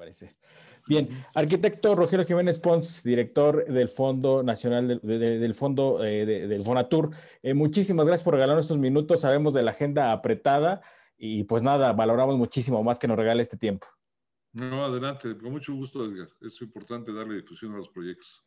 parece. Bien, arquitecto Rogelio Jiménez Pons, director del Fondo Nacional, del, Fondo eh, del Fonatur, eh, muchísimas gracias por regalarnos estos minutos, sabemos de la agenda apretada y pues nada, valoramos muchísimo más que nos regale este tiempo. No, adelante, con mucho gusto, Edgar. Es importante darle difusión a los proyectos.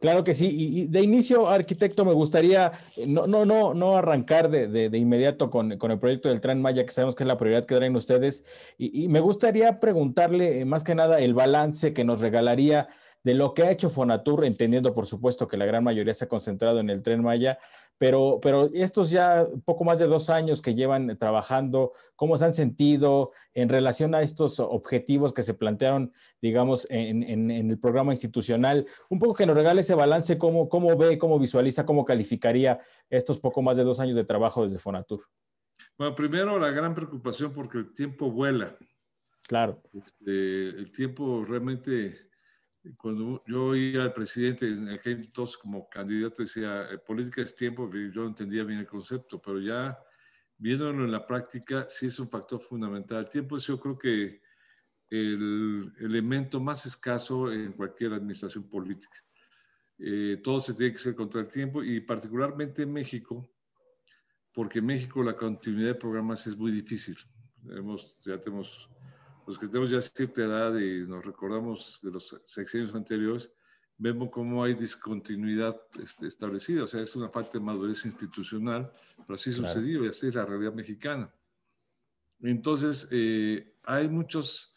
Claro que sí. Y, de inicio, arquitecto, me gustaría eh, no, no, no, no arrancar de, de, inmediato con, con, el proyecto del Tren Maya, que sabemos que es la prioridad que traen ustedes. Y, y me gustaría preguntarle eh, más que nada el balance que nos regalaría de lo que ha hecho Fonatur, entendiendo por supuesto que la gran mayoría se ha concentrado en el Tren Maya, pero, estos ya poco más de dos años que llevan eh, trabajando, ¿cómo se han sentido en relación a estos objetivos que se plantearon, digamos, en, el programa institucional? Un poco que nos regale ese balance, cómo, cómo ve, cómo visualiza, cómo calificaría estos poco más de dos años de trabajo desde Fonatur. Bueno, primero la gran preocupación porque el tiempo vuela. Claro. Este, el tiempo realmente cuando yo oía al presidente en aquel entonces como candidato, decía, eh, política es tiempo, yo entendía bien el concepto, pero ya viéndolo en la práctica, sí es un factor fundamental. El tiempo es yo creo que el elemento más escaso en cualquier administración política. Eh, todo se tiene que hacer contra el tiempo y particularmente en México, porque en México la continuidad de programas es muy difícil. Hemos, ya tenemos los pues, que tenemos ya cierta edad y nos recordamos de los sexenios anteriores, vemos cómo hay discontinuidad este, establecida, o sea, es una falta de madurez institucional, pero así sucedió y así es la realidad mexicana. Entonces, eh, hay muchos,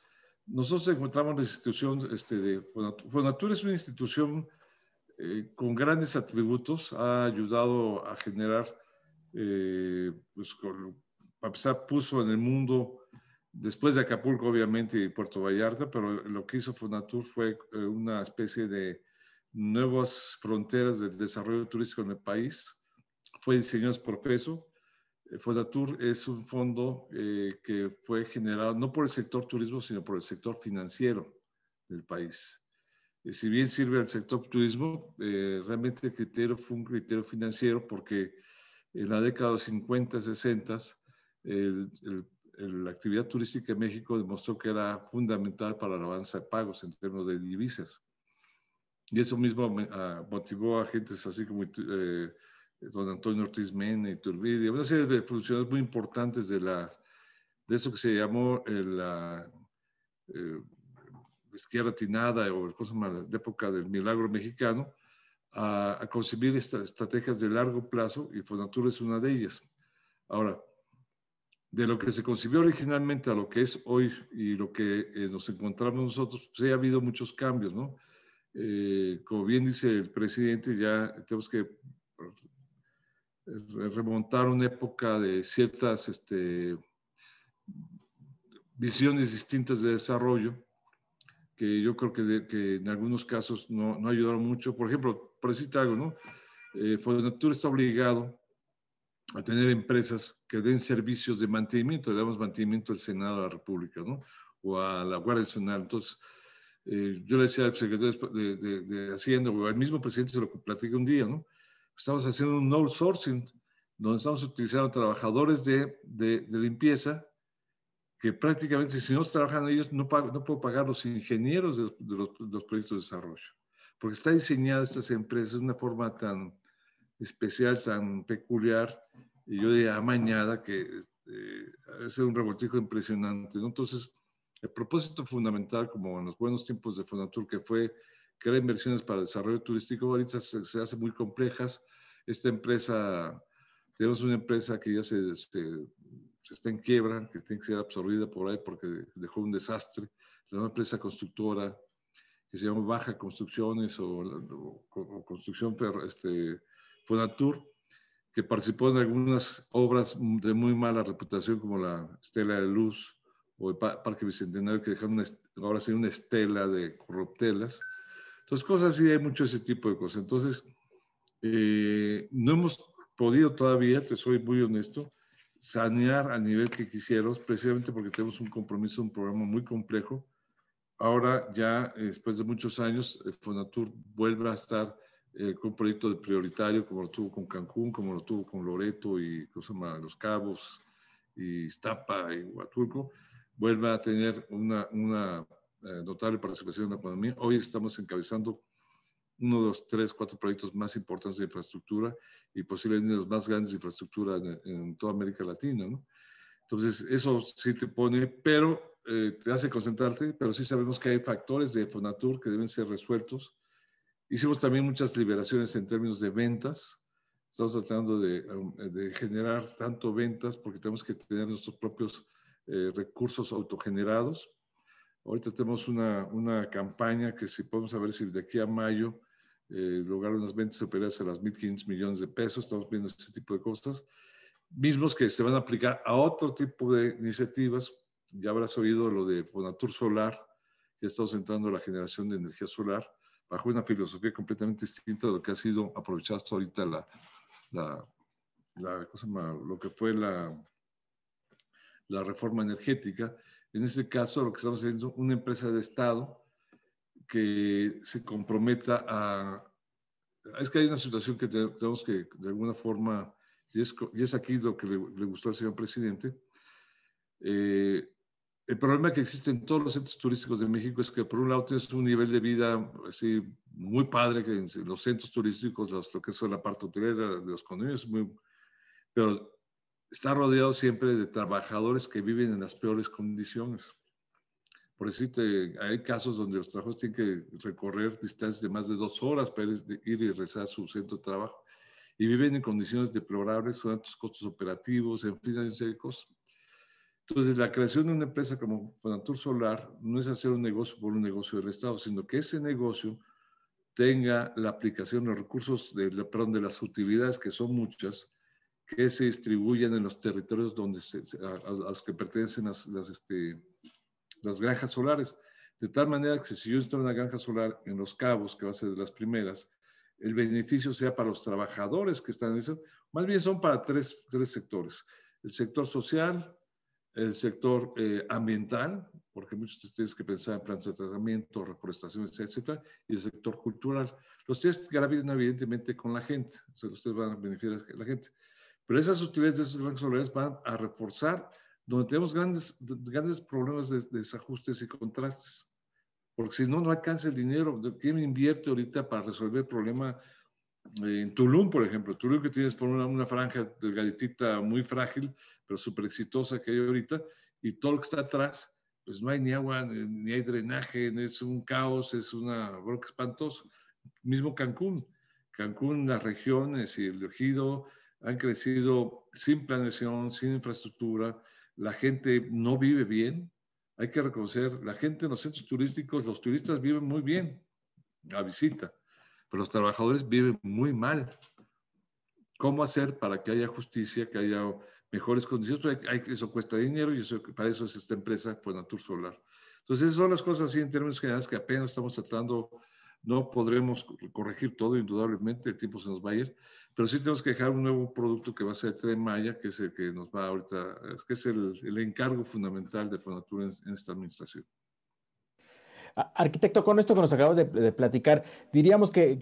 nosotros encontramos la institución este, de Fonatur. Fonatur es una institución eh, con grandes atributos, ha ayudado a generar, eh, pues, con, para puso en el mundo Después de Acapulco, obviamente, y Puerto Vallarta, pero lo que hizo Fonatur fue eh, una especie de nuevas fronteras del desarrollo turístico en el país. Fue diseñado por FESO. Eh, Fonatur es un fondo eh, que fue generado no por el sector turismo, sino por el sector financiero del país. si bien sirve al sector turismo, realmente el criterio fue un criterio financiero porque en la década de los 50, 60, el, el la actividad turística en México demostró que era fundamental para la avanza de pagos en términos de divisas. Y eso mismo ah, motivó a agentes así como eh, don Antonio Ortiz y Turbide, una serie de funciones muy importantes de, la, de eso que se llamó eh, la eh, izquierda atinada o el la época del milagro mexicano, a, concebir estrategias de largo plazo y Fonatur es una de ellas. Ahora, de lo que se concibió originalmente a lo que es hoy y lo que eh, nos encontramos nosotros, pues ha habido muchos cambios, ¿no? Eh, como bien dice el presidente, ya tenemos que remontar una época de ciertas este, visiones distintas de desarrollo, que yo creo que, en algunos casos no, ayudaron mucho. Por ejemplo, por decirte algo, ¿no? Eh, está obligado a tener empresas que den servicios de mantenimiento, le damos mantenimiento al Senado de la República, ¿no? O a la Guardia Nacional. Entonces, eh, yo le decía al secretario de, de, de, Hacienda, o al mismo presidente se lo platiqué un día, ¿no? Estamos haciendo un outsourcing, donde estamos utilizando trabajadores de, de limpieza, que prácticamente si no trabajan ellos, no, pago, no puedo pagar los ingenieros de, los, proyectos de desarrollo. Porque está diseñada estas empresas de una forma tan, especial, tan peculiar, y yo diría amañada, que este, es un revoltijo impresionante. Entonces, el propósito fundamental, como en los buenos tiempos de Fonatur, que fue crear inversiones para el desarrollo turístico, ahorita se, hace muy complejas. Esta empresa, tenemos una empresa que ya se, se, está en quiebra, que tiene que ser absorbida por ahí porque dejó un desastre. La una empresa constructora que se llama Baja Construcciones o, Construcción Ferro, este, Fonatur, que participó en algunas obras de muy mala reputación, como la Estela de Luz o el Parque Bicentenario, que dejaron una, ahora sí una estela de corruptelas. Entonces, cosas así, hay mucho ese tipo de cosas. Entonces, eh, no hemos podido todavía, te soy muy honesto, sanear al nivel que quisieras, precisamente porque tenemos un compromiso, un programa muy complejo. Ahora ya, después de muchos años, eh, Fonatur vuelve a estar eh, con un proyecto prioritario como lo tuvo con Cancún, como lo tuvo con Loreto y llama, Los Cabos y Iztapa y Huatulco, vuelva a tener una, eh, notable participación en la economía. Hoy estamos encabezando uno de los tres, cuatro proyectos más importantes de infraestructura y posiblemente los más grandes de infraestructura en, toda América Latina. ¿no? Entonces, eso sí te pone, pero eh, te hace concentrarte, pero sí sabemos que hay factores de Fonatur que deben ser resueltos Hicimos también muchas liberaciones en términos de ventas. Estamos tratando de, um, generar tanto ventas porque tenemos que tener nuestros propios eh, recursos autogenerados. Ahorita tenemos una, una, campaña que si podemos saber si de aquí a mayo eh, lograron las ventas superiores a las 1.500 millones de pesos. Estamos viendo ese tipo de cosas. Mismos que se van a aplicar a otro tipo de iniciativas. Ya habrás oído lo de Fonatur Solar. Ya estamos entrando a la generación de energía solar bajo una filosofía completamente distinta de lo que ha sido aprovechado hasta ahorita la, la, lo que fue la, la reforma energética. En este caso, lo que estamos haciendo es una empresa de Estado que se comprometa a... Es que hay una situación que tenemos que, de alguna forma, y es, y es aquí lo que le, gustó al señor presidente, eh, el problema que existe en todos los centros turísticos de México es que por un lado tienes un nivel de vida así muy padre, que en los centros turísticos, lo que es la parte hotelera de los condominios, muy, pero está rodeado siempre de trabajadores que viven en las peores condiciones. Por decirte, hay casos donde los trabajadores tienen que recorrer distancias de más de dos horas para ir y regresar a su centro de trabajo y viven en condiciones deplorables, con altos costos operativos, en fin, hay serie entonces, la creación de una empresa como Fonatur Solar no es hacer un negocio por un negocio del Estado, sino que ese negocio tenga la aplicación, los recursos, de, perdón, de las utilidades, que son muchas, que se distribuyan en los territorios donde a, los que pertenecen las, este, las, granjas solares. De tal manera que si yo instalo una granja solar en Los Cabos, que va a ser de las primeras, el beneficio sea para los trabajadores que están en eso, más bien son para tres, tres sectores. El sector social, el sector eh, ambiental, porque muchos de ustedes que pensaban en plantas de tratamiento, reforestación, etcétera, y el sector cultural. Los test gravitan evidentemente con la gente, o sea, ustedes van a beneficiar a la gente. Pero esas utilidades esas grandes solares van a reforzar donde tenemos grandes, grandes problemas de, desajustes y contrastes. Porque si no, no alcanza el dinero. ¿Quién invierte ahorita para resolver el problema en Tulum, por ejemplo, Tulum que tienes por una, franja franja galletita muy frágil, pero súper exitosa que hay ahorita, y todo lo que está atrás, pues no hay ni agua, ni hay drenaje, es un caos, es una broca espantosa. Mismo Cancún, Cancún, las regiones y el ejido han crecido sin planeación, sin infraestructura, la gente no vive bien, hay que reconocer, la gente en los centros turísticos, los turistas viven muy bien, a visita pero pues los trabajadores viven muy mal. ¿Cómo hacer para que haya justicia, que haya mejores condiciones? Pues eso cuesta dinero y eso, para eso es esta empresa, pues Natur Solar. Entonces, esas son las cosas así en términos generales que apenas estamos tratando. No podremos corregir todo, indudablemente, el tiempo se nos va a ir, pero sí tenemos que dejar un nuevo producto que va a ser el Tren Maya, que es el que nos va ahorita, que es el, encargo fundamental de Fonatur en esta administración. Arquitecto, con esto que nos acabas de, platicar, diríamos que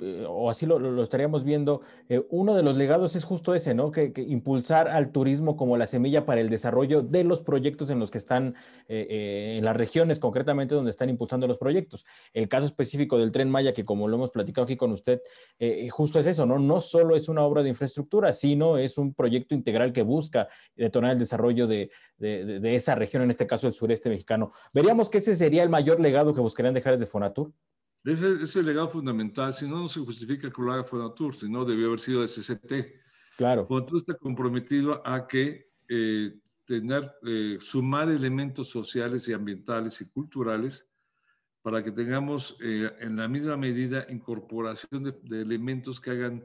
eh, o así lo, estaríamos viendo, eh, uno de los legados es justo ese, ¿no? Que, impulsar al turismo como la semilla para el desarrollo de los proyectos en los que están, eh, en las regiones concretamente donde están impulsando los proyectos. El caso específico del tren Maya, que como lo hemos platicado aquí con usted, justo es eso, ¿no? No solo es una obra de infraestructura, sino es un proyecto integral que busca detonar el desarrollo de, esa región, en este caso el sureste mexicano. Veríamos que ese sería el mayor legado que buscarían dejar desde Fonatur. Ese, es el legado fundamental. Si no, no se justifica que lo haga Fonatur, si no, debió haber sido de CCT. Claro. Fonatur está comprometido a que eh, tener, eh, sumar elementos sociales y ambientales y culturales para que tengamos eh, en la misma medida incorporación de, elementos que hagan,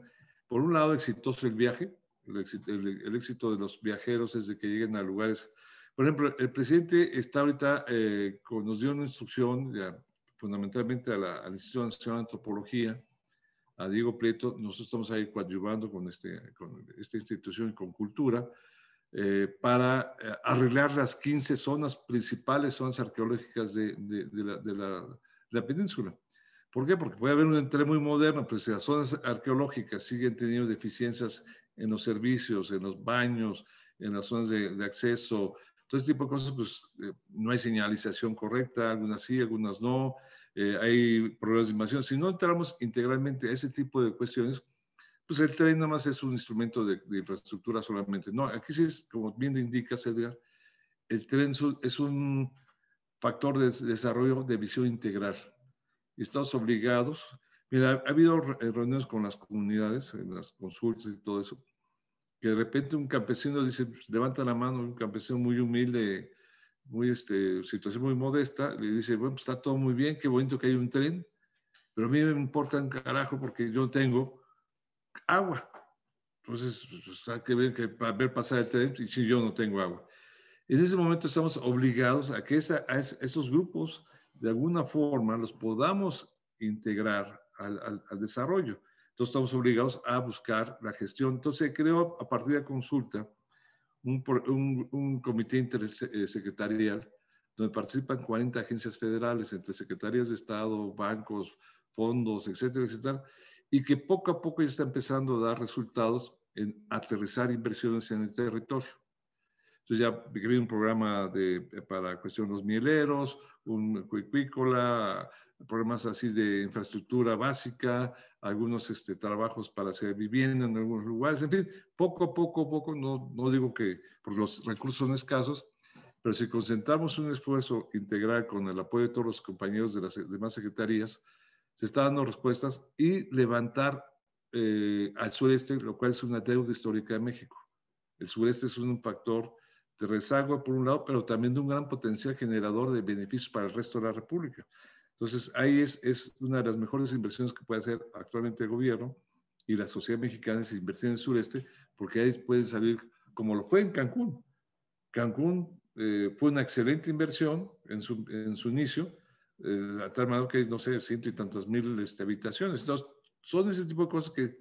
por un lado, exitoso el viaje. El éxito, de los viajeros es de que lleguen a lugares. Por ejemplo, el presidente está ahorita, nos dio una instrucción, ya, fundamentalmente a la, al Instituto Nacional de Antropología, a Diego Prieto nosotros estamos ahí coadyuvando con, este, con esta institución y con cultura eh, para eh, arreglar las 15 zonas principales, zonas arqueológicas de, de, la, de, la, península. ¿Por qué? Porque puede haber un entrega muy moderno, pues las zonas arqueológicas siguen teniendo deficiencias en los servicios, en los baños, en las zonas de, acceso, todo ese tipo de cosas, pues eh, no hay señalización correcta, algunas sí, algunas no, eh, hay problemas de invasión. Si no entramos integralmente a ese tipo de cuestiones, pues el tren nada más es un instrumento de, infraestructura solamente. No, aquí sí es, como bien indica Edgar, el tren es un factor de desarrollo de visión integral. Estamos obligados. Mira, ha habido eh, reuniones con las comunidades, en las consultas y todo eso, que de repente un campesino dice, pues, levanta la mano, un campesino muy humilde muy este, situación muy modesta, le dice, bueno, pues, está todo muy bien, qué bonito que hay un tren, pero a mí me importa un carajo porque yo tengo agua. Entonces, pues, hay que ver, que, ver pasar el tren y si yo no tengo agua. En ese momento estamos obligados a que esa, esos grupos, de alguna forma, los podamos integrar al, al, desarrollo. Entonces, estamos obligados a buscar la gestión. Entonces, creo a partir de consulta, un, comité intersecretarial donde participan 40 agencias federales, entre secretarías de Estado, bancos, fondos, etcétera, etcétera, y que poco a poco ya está empezando a dar resultados en aterrizar inversiones en el territorio. Entonces ya vi un programa de, eh, para cuestión de los mieleros, un cuicuícola, Problemas así de infraestructura básica, algunos este, trabajos para hacer vivienda en algunos lugares, en fin, poco a poco, poco, no, no digo que por los recursos son escasos, pero si concentramos un esfuerzo integral con el apoyo de todos los compañeros de las demás secretarías, se están dando respuestas y levantar eh, al sureste, lo cual es una deuda histórica de México. El sureste es un factor de rezago por un lado, pero también de un gran potencial generador de beneficios para el resto de la República. Entonces, ahí es, una de las mejores inversiones que puede hacer actualmente el gobierno y la sociedad mexicana es invertir en el sureste, porque ahí pueden salir, como lo fue en Cancún. Cancún eh, fue una excelente inversión en su, inicio, eh, a tal manera que hay, no sé, ciento y tantas mil este, habitaciones. Entonces, son ese tipo de cosas que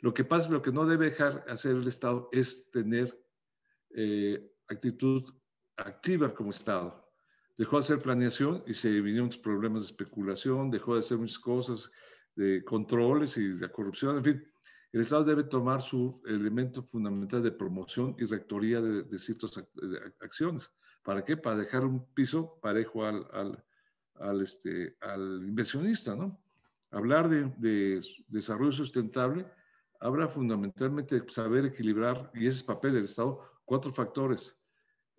lo que pasa, lo que no debe dejar hacer el Estado es tener eh, actitud activa como Estado dejó de hacer planeación y se vinieron los problemas de especulación, dejó de hacer muchas cosas, de controles y de corrupción, en fin. El Estado debe tomar su elemento fundamental de promoción y rectoría de, ciertas acciones. ¿Para qué? Para dejar un piso parejo al, al, este, al inversionista, ¿no? Hablar de, de, desarrollo sustentable habrá fundamentalmente saber equilibrar, y ese es papel del Estado, cuatro factores.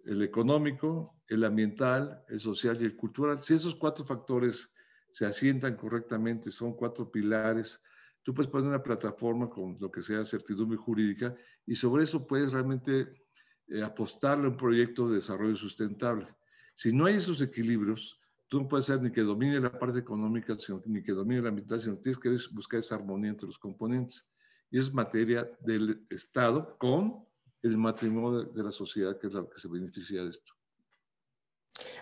El económico, el ambiental, el social y el cultural. Si esos cuatro factores se asientan correctamente, son cuatro pilares, tú puedes poner una plataforma con lo que sea certidumbre jurídica y sobre eso puedes realmente eh, apostarle a un proyecto de desarrollo sustentable. Si no hay esos equilibrios, tú no puedes ser ni que domine la parte económica, sino, ni que domine la ambiental, sino que tienes que buscar esa armonía entre los componentes. Y es materia del Estado con el matrimonio de la sociedad, que es la que se beneficia de esto.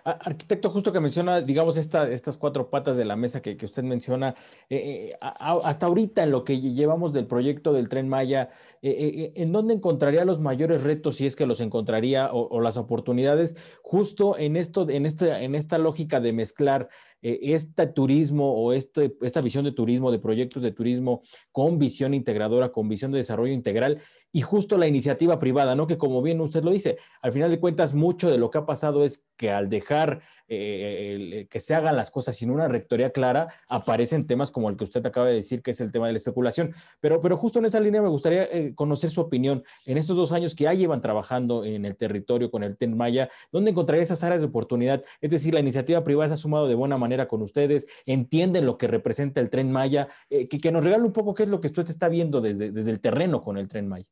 Arquitecto, justo que menciona, digamos, estas cuatro patas de la mesa que, usted menciona, eh, eh, eh, hasta ahorita en lo que llevamos del proyecto del tren Maya, ¿en dónde encontraría los mayores retos, si es que los encontraría, o, las oportunidades, justo en, esto, en, esta, en esta lógica de mezclar este turismo o este, esta visión de turismo, de proyectos de turismo con visión integradora, con visión de desarrollo integral y justo la iniciativa privada, ¿no? Que como bien usted lo dice, al final de cuentas, mucho de lo que ha pasado es que al dejar eh, eh, que se hagan las cosas sin una rectoría clara, aparecen temas como el que usted acaba de decir, que es el tema de la especulación. Pero, pero justo en esa línea me gustaría eh, conocer su opinión. En estos dos años que ya llevan trabajando en el territorio con el Tren Maya, ¿dónde encontraría esas áreas de oportunidad? Es decir, la iniciativa privada se ha sumado de buena manera con ustedes, entienden lo que representa el Tren Maya, que, nos regale un poco qué es lo que usted está viendo desde, desde el terreno con el Tren Maya.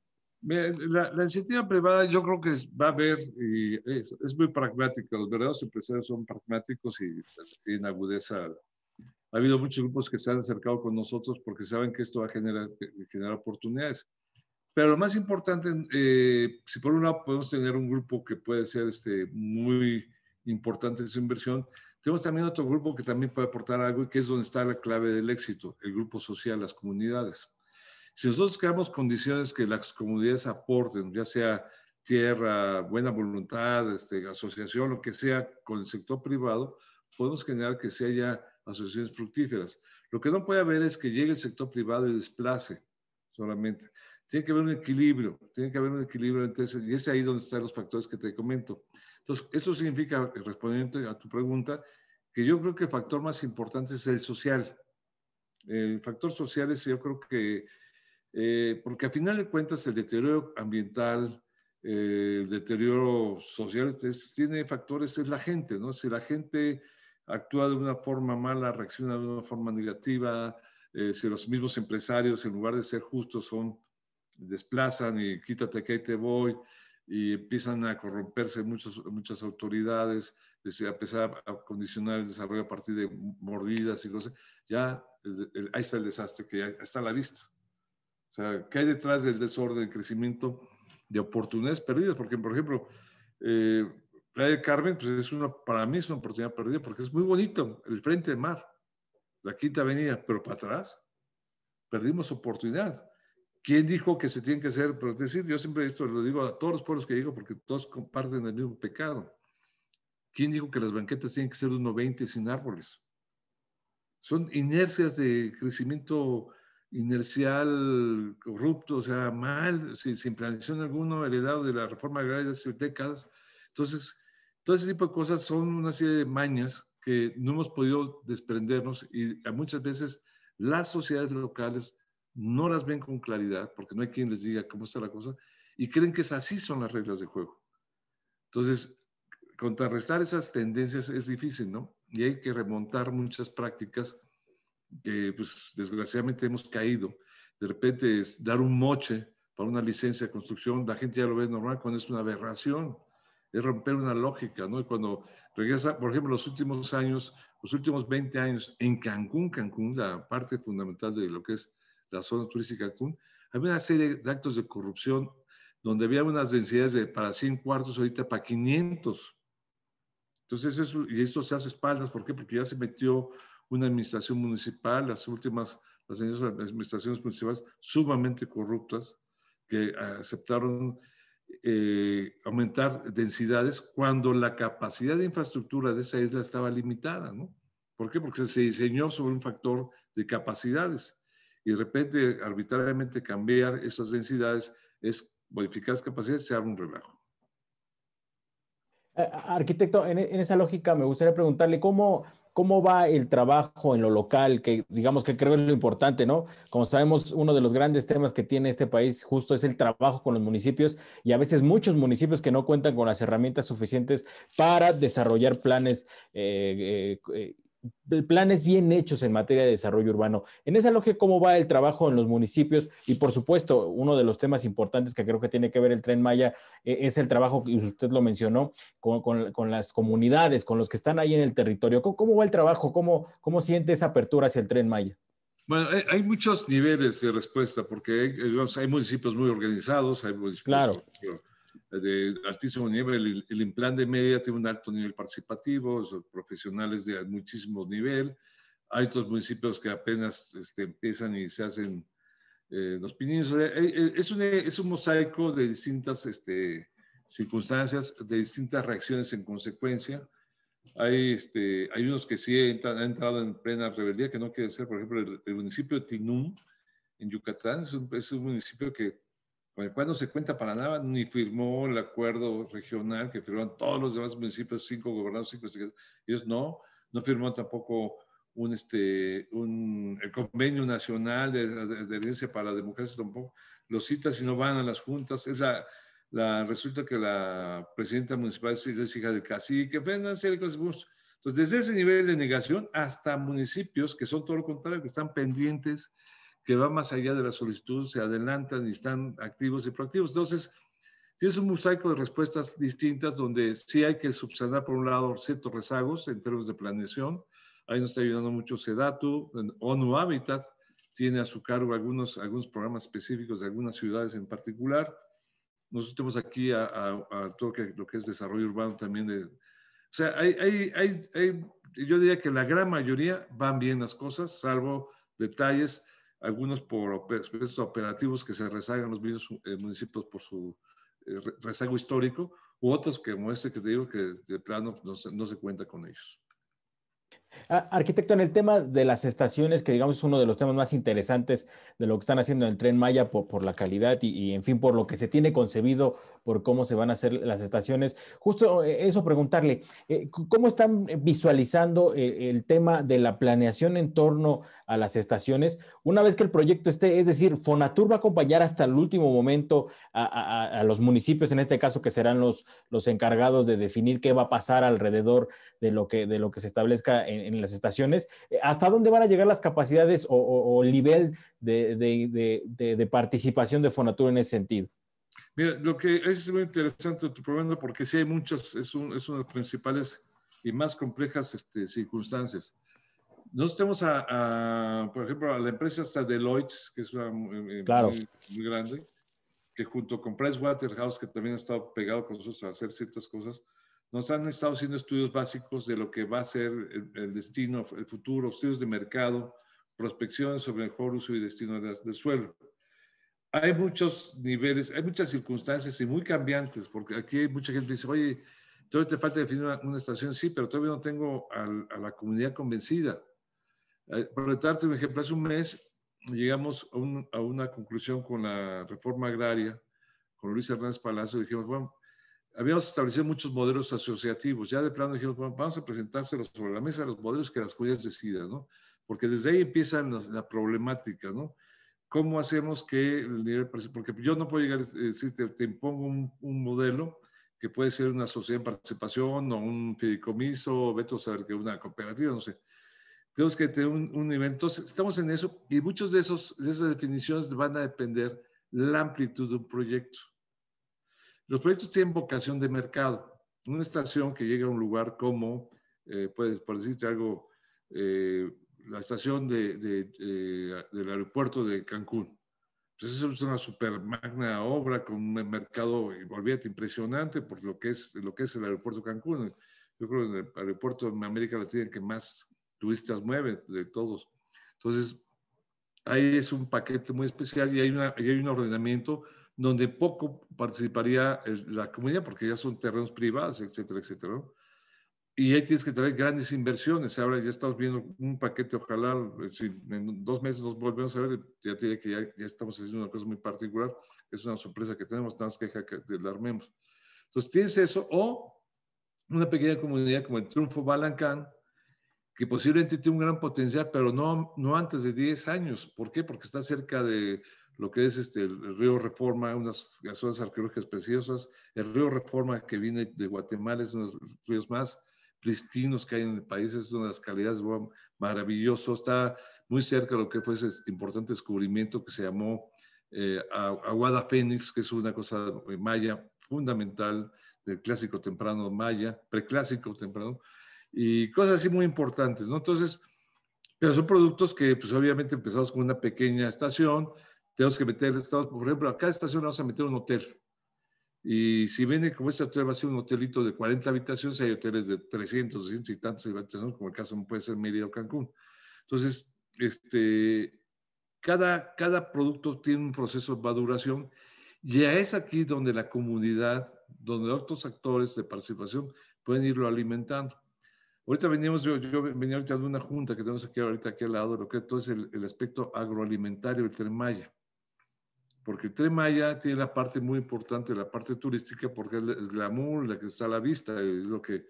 La, la, iniciativa privada yo creo que va a haber, y es, muy pragmática, los verdaderos empresarios son pragmáticos y tienen agudeza. Ha habido muchos grupos que se han acercado con nosotros porque saben que esto va a generar, generar oportunidades. Pero lo más importante, eh, si por un lado podemos tener un grupo que puede ser este, muy importante en su inversión, tenemos también otro grupo que también puede aportar algo y que es donde está la clave del éxito, el grupo social, las comunidades. Si nosotros creamos condiciones que las comunidades aporten, ya sea tierra, buena voluntad, este, asociación, lo que sea, con el sector privado, podemos generar que se haya asociaciones fructíferas. Lo que no puede haber es que llegue el sector privado y desplace solamente. Tiene que haber un equilibrio, tiene que haber un equilibrio entre ese, y es ahí donde están los factores que te comento. Entonces, eso significa, eh, respondiendo a tu pregunta, que yo creo que el factor más importante es el social. El factor social es, yo creo que eh, porque a final de cuentas el deterioro ambiental, eh, el deterioro social, tiene factores, es la gente, ¿no? Si la gente actúa de una forma mala, reacciona de una forma negativa, eh, si los mismos empresarios en lugar de ser justos son, desplazan y quítate que ahí te voy, y empiezan a corromperse muchos, muchas autoridades, a pesar a condicionar el desarrollo a partir de mordidas y cosas, ya ahí está el desastre que ya está a la vista. O sea, ¿qué hay detrás del desorden, el crecimiento de oportunidades perdidas? Porque, por ejemplo, eh, Playa Carmen, pues es una, para mí es una oportunidad perdida porque es muy bonito el frente del mar, la quinta avenida, pero para atrás perdimos oportunidad. ¿Quién dijo que se tiene que hacer? Pero decir, yo siempre esto lo digo a todos los pueblos que digo porque todos comparten el mismo pecado. ¿Quién dijo que las banquetas tienen que ser de 1,20 sin árboles? Son inercias de crecimiento inercial, corrupto, o sea, mal, sin, sin en alguno, heredado de la reforma agraria de hace décadas. Entonces, todo ese tipo de cosas son una serie de mañas que no hemos podido desprendernos y muchas veces las sociedades locales no las ven con claridad porque no hay quien les diga cómo está la cosa y creen que es así son las reglas de juego. Entonces, contrarrestar esas tendencias es difícil, ¿no? Y hay que remontar muchas prácticas que pues, desgraciadamente hemos caído. De repente es dar un moche para una licencia de construcción, la gente ya lo ve normal cuando es una aberración, es romper una lógica, ¿no? Y cuando regresa, por ejemplo, los últimos años, los últimos 20 años en Cancún, Cancún, la parte fundamental de lo que es la zona turística de Cancún, había una serie de actos de corrupción donde había unas densidades de para 100 cuartos, ahorita para 500. Entonces, eso, y esto se hace espaldas, ¿por qué? Porque ya se metió una administración municipal, las últimas, las administraciones municipales sumamente corruptas que aceptaron eh, aumentar densidades cuando la capacidad de infraestructura de esa isla estaba limitada, ¿no? ¿Por qué? Porque se diseñó sobre un factor de capacidades y de repente arbitrariamente cambiar esas densidades es modificar las capacidades, se abre un relajo. Eh, arquitecto, en esa lógica me gustaría preguntarle cómo ¿Cómo va el trabajo en lo local? Que digamos que creo es lo importante, ¿no? Como sabemos, uno de los grandes temas que tiene este país justo es el trabajo con los municipios y a veces muchos municipios que no cuentan con las herramientas suficientes para desarrollar planes eh, eh, eh, planes bien hechos en materia de desarrollo urbano. En esa lógica, ¿cómo va el trabajo en los municipios? Y por supuesto, uno de los temas importantes que creo que tiene que ver el tren Maya eh, es el trabajo, que usted lo mencionó, con, las comunidades, con los que están ahí en el territorio. ¿Cómo, va el trabajo? ¿Cómo, ¿Cómo siente esa apertura hacia el tren Maya? Bueno, hay muchos niveles de respuesta porque hay, municipios muy organizados, hay municipios claro. Eh, de altísimo nivel. El, el, implante de media tiene un alto nivel participativo, son profesionales de muchísimo nivel. Hay otros municipios que apenas este, empiezan y se hacen eh, los pinillos, eh, Es un, es un mosaico de distintas este, circunstancias, de distintas reacciones en consecuencia. Hay, este, hay unos que sí han entrado en plena rebeldía, que no quiere ser, por ejemplo, el, municipio de Tinum, en Yucatán, es un, es un municipio que con el cual no se cuenta para nada, ni firmó el acuerdo regional que firmaron todos los demás municipios, cinco gobernados, cinco ellos no, no firmó tampoco un, este, un, el convenio nacional de, adherencia herencia para la democracia tampoco, los citas y no van a las juntas, es la, la resulta que la presidenta municipal es, hija del cacique, Fernández Entonces, desde ese nivel de negación hasta municipios que son todo lo contrario, que están pendientes que va más allá de la solicitud, se adelantan y están activos y proactivos. Entonces, tienes un mosaico de respuestas distintas donde sí hay que subsanar, por un lado, ciertos rezagos en términos de planeación. Ahí nos está ayudando mucho SEDATU, ONU Habitat tiene a su cargo algunos, algunos programas específicos de algunas ciudades en particular. Nosotros tenemos aquí a, todo lo que es desarrollo urbano también. o sea, hay, hay, yo diría que la gran mayoría van bien las cosas, salvo detalles algunos por aspectos operativos que se rezagan los mismos eh, municipios por su eh, rezago histórico, u otros que muestre que te digo que de plano no se cuenta con ellos. Ah, arquitecto, en el tema de las estaciones, que digamos es uno de los temas más interesantes de lo que están haciendo en el tren Maya por, la calidad y, en fin, por lo que se tiene concebido, por cómo se van a hacer las estaciones. Justo eh, eso, preguntarle, eh, ¿cómo están visualizando eh, el, tema de la planeación en torno a las estaciones una vez que el proyecto esté? Es decir, Fonatur va a acompañar hasta el último momento a, a los municipios, en este caso, que serán los, los encargados de definir qué va a pasar alrededor de lo que, de lo que se establezca en en las estaciones, eh, ¿hasta dónde van a llegar las capacidades o, o, nivel de, participación de Fonatur en ese sentido? Mira, lo que es muy interesante tu problema porque sí hay muchas, es, una de las principales y más complejas este, circunstancias. Nosotros tenemos a, por ejemplo, a la empresa hasta Deloitte, que es una muy, muy, grande, que junto con Pricewaterhouse, que también ha estado pegado con nosotros a hacer ciertas cosas, nos han estado haciendo estudios básicos de lo que va a ser el, destino, el futuro, estudios de mercado, prospecciones sobre el mejor uso y destino del, suelo. Hay muchos niveles, hay muchas circunstancias y muy cambiantes, porque aquí hay mucha gente que dice, oye, todavía te falta definir una, estación, sí, pero todavía no tengo a la comunidad convencida. Eh, por darte un ejemplo, hace un mes llegamos a, a, una conclusión con la reforma agraria, con Luis Hernández Palacio, dijimos, bueno, habíamos establecido muchos modelos asociativos. Ya de plano dijimos, vamos a presentárselos sobre la mesa los modelos que las joyas decidan, ¿no? Porque desde ahí empieza la, problemática, ¿no? ¿Cómo hacemos que el nivel, porque yo no puedo llegar a decirte, te impongo un, modelo que puede ser una sociedad en participación o un fideicomiso, o veto saber que una cooperativa, no sé. Tenemos que tener un, un nivel. Entonces, estamos en eso y muchos de, esos, de esas definiciones van a depender la amplitud de un proyecto. Los proyectos tienen vocación de mercado. Una estación que llega a un lugar como, eh, puedes por decirte algo, eh, la estación de, eh, del aeropuerto de Cancún. Pues es una super magna obra con un mercado, olvídate, impresionante por lo que es, lo que es el aeropuerto de Cancún. Yo creo que el aeropuerto en América Latina que más turistas mueve de todos. Entonces, ahí es un paquete muy especial y hay, y hay un ordenamiento donde poco participaría la comunidad, porque ya son terrenos privados, etcétera, etcétera. Y ahí tienes que traer grandes inversiones. Ahora ya estamos viendo un paquete, ojalá, eh, si en dos meses nos volvemos a ver, ya tiene que ya, estamos haciendo una cosa muy particular, es una sorpresa que tenemos, nada más que la armemos. Entonces tienes eso, o una pequeña comunidad como el Triunfo Balancán, que posiblemente tiene un gran potencial, pero no, no antes de 10 años. ¿Por qué? Porque está cerca de lo que es este, el río Reforma, unas zonas arqueológicas preciosas. El río Reforma que viene de Guatemala es uno de los ríos más pristinos que hay en el país, es una de las calidades maravillosas. Está muy cerca de lo que fue ese importante descubrimiento que se llamó eh, Aguada Fénix, que es una cosa eh, maya fundamental del clásico temprano maya, preclásico temprano, y cosas así muy importantes, ¿no? Entonces, pero son productos que pues obviamente empezamos con una pequeña estación, tenemos que meter, por ejemplo, a cada estación vamos a meter un hotel. Y si viene como este hotel va a ser un hotelito de 40 habitaciones, hay hoteles de 300, 200 y tantas habitaciones, como el caso puede ser Mérida o Cancún. Entonces, este, cada, cada producto tiene un proceso de maduración y es aquí donde la comunidad, donde otros actores de participación pueden irlo alimentando. Ahorita veníamos, yo, yo, venía ahorita de una junta que tenemos aquí ahorita aquí al lado, lo que todo es el, aspecto agroalimentario del Tren porque Tremaya tiene la parte muy importante, la parte turística, porque es glamour, la que está a la vista, es lo que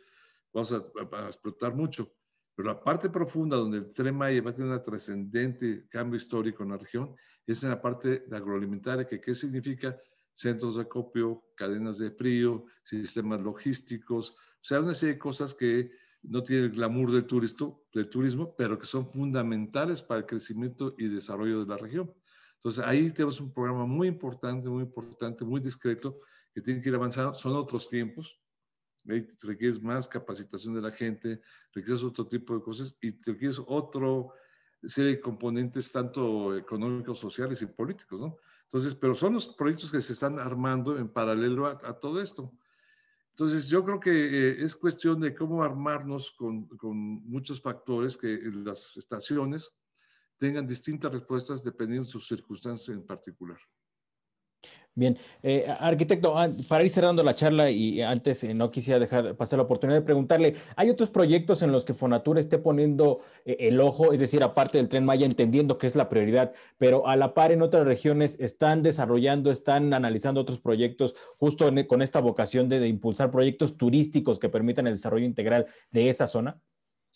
vamos a, explotar mucho. Pero la parte profunda donde el Tremaya va a tener un trascendente cambio histórico en la región es en la parte agroalimentaria, que qué significa centros de acopio, cadenas de frío, sistemas logísticos, o sea, una serie de cosas que no tienen el glamour del, turisto, del turismo, pero que son fundamentales para el crecimiento y desarrollo de la región. Entonces, ahí tenemos un programa muy importante, muy importante, muy discreto, que tiene que ir avanzando. Son otros tiempos, requieres más capacitación de la gente, requieres otro tipo de cosas y requieres otro serie de componentes tanto económicos, sociales y políticos, ¿no? Entonces, pero son los proyectos que se están armando en paralelo a, todo esto. Entonces, yo creo que eh, es cuestión de cómo armarnos con, con muchos factores que eh, las estaciones, tengan distintas respuestas dependiendo de sus circunstancias en particular. Bien, eh, arquitecto, ah, para ir cerrando la charla y antes eh, no quisiera dejar pasar la oportunidad de preguntarle, ¿hay otros proyectos en los que Fonatura esté poniendo eh, el ojo, es decir, aparte del tren Maya, entendiendo que es la prioridad, pero a la par en otras regiones están desarrollando, están analizando otros proyectos justo e, con esta vocación de impulsar proyectos turísticos que permitan el desarrollo integral de esa zona?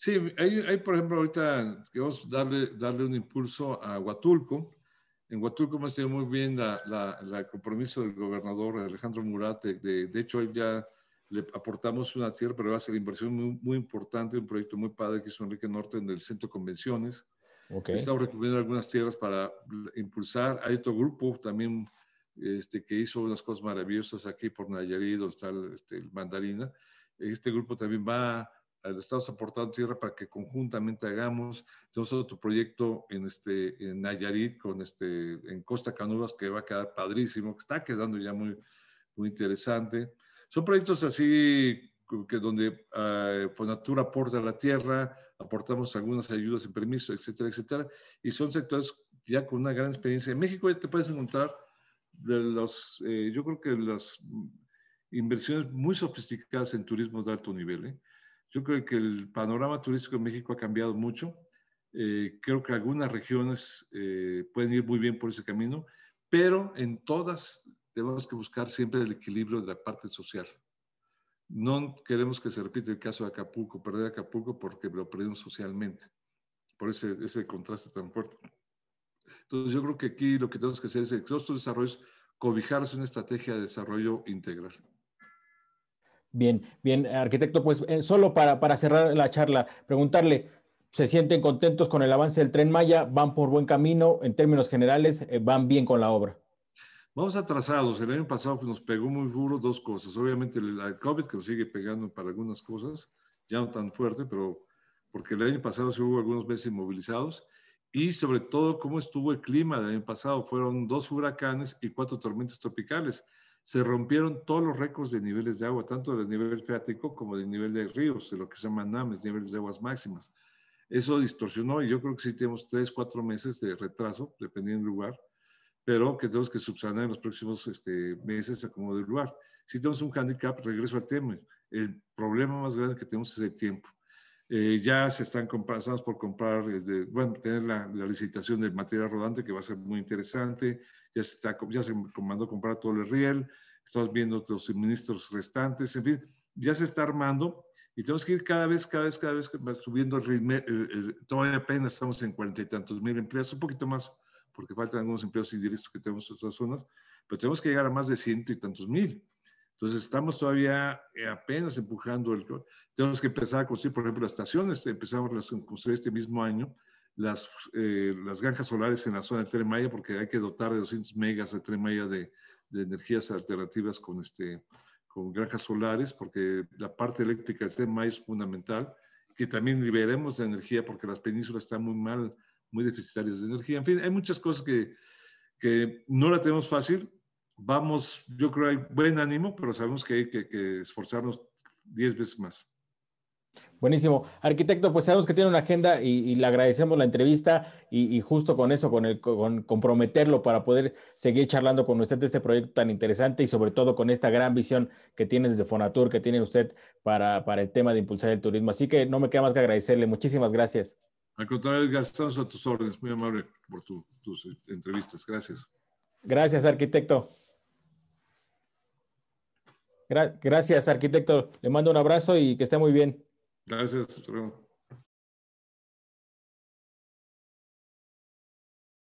Sí, hay, por ejemplo, ahorita queremos darle, darle un impulso a Huatulco. En Huatulco hemos tenido muy bien la, compromiso del gobernador Alejandro Murat. De, hecho, él ya le aportamos una tierra, pero va a ser inversión muy, muy importante, un proyecto muy padre que hizo Enrique Norte en el Centro Convenciones. Okay. Estamos recuperando algunas tierras para impulsar. Hay otro grupo también este, que hizo unas cosas maravillosas aquí por Nayarit, donde está el, este, el Mandarina. Este grupo también va a Estamos aportando tierra para que conjuntamente hagamos todo otro proyecto en, este, en Nayarit, con este, en Costa Canudas, que va a quedar padrísimo, que está quedando ya muy, muy interesante. Son proyectos así que donde eh, aporta la tierra, aportamos algunas ayudas en permiso, etcétera, etcétera, y son sectores ya con una gran experiencia. En México ya te puedes encontrar de los, eh, yo creo que las inversiones muy sofisticadas en turismo de alto nivel, ¿eh? Yo creo que el panorama turístico en México ha cambiado mucho. Eh, creo que algunas regiones eh, pueden ir muy bien por ese camino, pero en todas tenemos que buscar siempre el equilibrio de la parte social. No queremos que se repita el caso de Acapulco, perder Acapulco porque lo perdimos socialmente, por ese, ese contraste tan fuerte. Entonces yo creo que aquí lo que tenemos que hacer es que estos desarrollos cobijarse una estrategia de desarrollo integral. Bien, bien, arquitecto, pues eh, solo para, para, cerrar la charla, preguntarle, ¿se sienten contentos con el avance del tren Maya? ¿Van por buen camino? En términos generales, eh, ¿van bien con la obra? Vamos atrasados. El año pasado pues, nos pegó muy duro dos cosas. Obviamente el COVID que nos sigue pegando para algunas cosas, ya no tan fuerte, pero porque el año pasado se hubo algunos meses inmovilizados. Y sobre todo, cómo estuvo el clima el año pasado. Fueron dos huracanes y cuatro tormentas tropicales se rompieron todos los récords de niveles de agua, tanto del nivel freático como del nivel de ríos, de lo que se llama NAMES, niveles de aguas máximas. Eso distorsionó y yo creo que sí tenemos tres, cuatro meses de retraso, dependiendo del lugar, pero que tenemos que subsanar en los próximos este, meses a como del lugar. Si tenemos un handicap, regreso al tema, el problema más grande que tenemos es el tiempo. Eh, ya se están compensando por comprar, eh, bueno, tener la, la, licitación del material rodante que va a ser muy interesante, ya se, ya se mandó a comprar todo el riel, estamos viendo los suministros restantes, en fin, ya se está armando y tenemos que ir cada vez, cada vez, cada vez subiendo el ritmo. Eh, eh, todavía apenas estamos en cuarenta y tantos mil empleos, un poquito más, porque faltan algunos empleos indirectos que tenemos en otras zonas, pero tenemos que llegar a más de ciento y tantos mil. Entonces, estamos todavía eh, apenas empujando el. Tenemos que empezar a construir, por ejemplo, las estaciones. Empezamos a construir este mismo año las, eh, las granjas solares en la zona del Tren porque hay que dotar de 200 megas de Tren de, energías alternativas con, este, con granjas solares, porque la parte eléctrica del Tren es fundamental, que también liberemos la energía, porque las penínsulas están muy mal, muy deficitarias de energía. En fin, hay muchas cosas que, no la tenemos fácil. Vamos, yo creo que hay buen ánimo, pero sabemos que hay que, que esforzarnos 10 veces más. Buenísimo. Arquitecto, pues sabemos que tiene una agenda y, le agradecemos la entrevista y, justo con eso, con, comprometerlo para poder seguir charlando con usted de este proyecto tan interesante y sobre todo con esta gran visión que tiene desde Fonatur, que tiene usted para, el tema de impulsar el turismo. Así que no me queda más que agradecerle. Muchísimas gracias. Al contrario, estamos a tus órdenes. Muy amable por tus entrevistas. Gracias. Gracias, arquitecto. gracias, arquitecto. Le mando un abrazo y que esté muy bien. Gracias. Also, Hasta